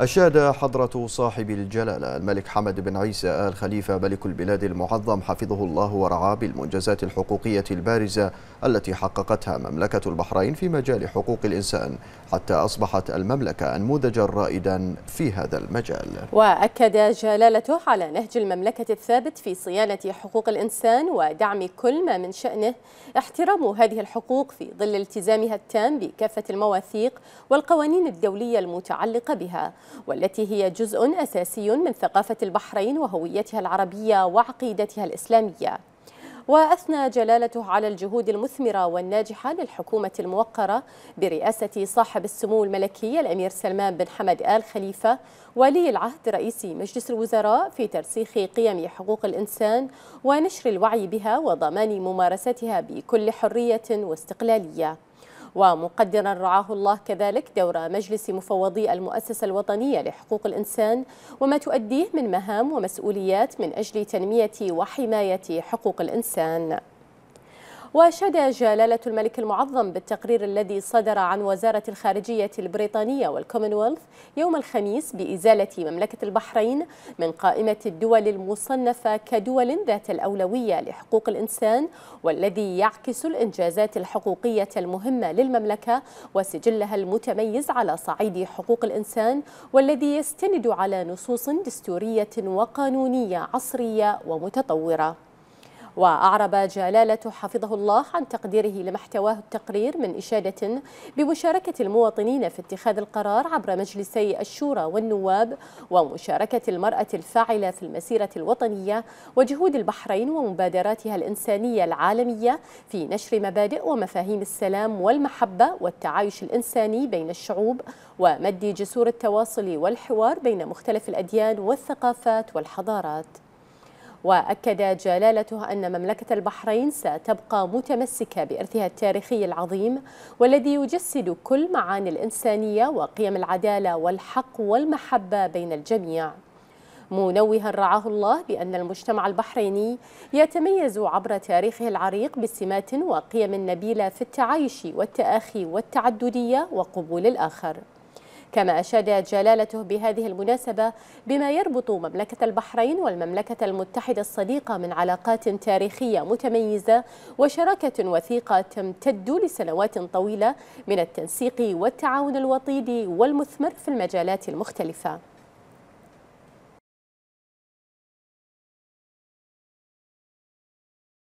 أشاد حضرة صاحب الجلالة الملك حمد بن عيسى آل خليفة ملك البلاد المعظم حفظه الله ورعاه بالمنجزات الحقوقية البارزة التي حققتها مملكة البحرين في مجال حقوق الإنسان حتى أصبحت المملكة أنموذجا رائدا في هذا المجال وأكد جلالته على نهج المملكة الثابت في صيانة حقوق الإنسان ودعم كل ما من شأنه احترام هذه الحقوق في ظل التزامها التام بكافة المواثيق والقوانين الدولية المتعلقة بها والتي هي جزء أساسي من ثقافة البحرين وهويتها العربية وعقيدتها الإسلامية وأثنى جلالته على الجهود المثمرة والناجحة للحكومة الموقرة برئاسة صاحب السمو الملكي الأمير سلمان بن حمد آل خليفة ولي العهد رئيس مجلس الوزراء في ترسيخ قيم حقوق الإنسان ونشر الوعي بها وضمان ممارستها بكل حرية واستقلالية ومقدرا رعاه الله كذلك دور مجلس مفوضي المؤسسة الوطنية لحقوق الإنسان وما تؤديه من مهام ومسؤوليات من أجل تنمية وحماية حقوق الإنسان وأشاد جلالة الملك المعظم بالتقرير الذي صدر عن وزارة الخارجية البريطانية والكومنولث يوم الخميس بإزالة مملكة البحرين من قائمة الدول المصنفة كدول ذات الأولوية لحقوق الإنسان والذي يعكس الإنجازات الحقوقية المهمة للمملكة وسجلها المتميز على صعيد حقوق الإنسان والذي يستند على نصوص دستورية وقانونية عصرية ومتطورة وأعرب جلالة حفظه الله عن تقديره لمحتواه التقرير من إشادة بمشاركة المواطنين في اتخاذ القرار عبر مجلسي الشورى والنواب ومشاركة المرأة الفاعلة في المسيرة الوطنية وجهود البحرين ومبادراتها الإنسانية العالمية في نشر مبادئ ومفاهيم السلام والمحبة والتعايش الإنساني بين الشعوب ومد جسور التواصل والحوار بين مختلف الأديان والثقافات والحضارات وأكد جلالته أن مملكة البحرين ستبقى متمسكة بإرثها التاريخي العظيم والذي يجسد كل معاني الإنسانية وقيم العدالة والحق والمحبة بين الجميع منوها رعاه الله بأن المجتمع البحريني يتميز عبر تاريخه العريق بسمات وقيم نبيلة في التعايش والتآخي والتعددية وقبول الآخر كما أشاد جلالته بهذه المناسبة بما يربط مملكة البحرين والمملكة المتحدة الصديقة من علاقات تاريخية متميزة وشراكة وثيقة تمتد لسنوات طويلة من التنسيق والتعاون الوطيد والمثمر في المجالات المختلفة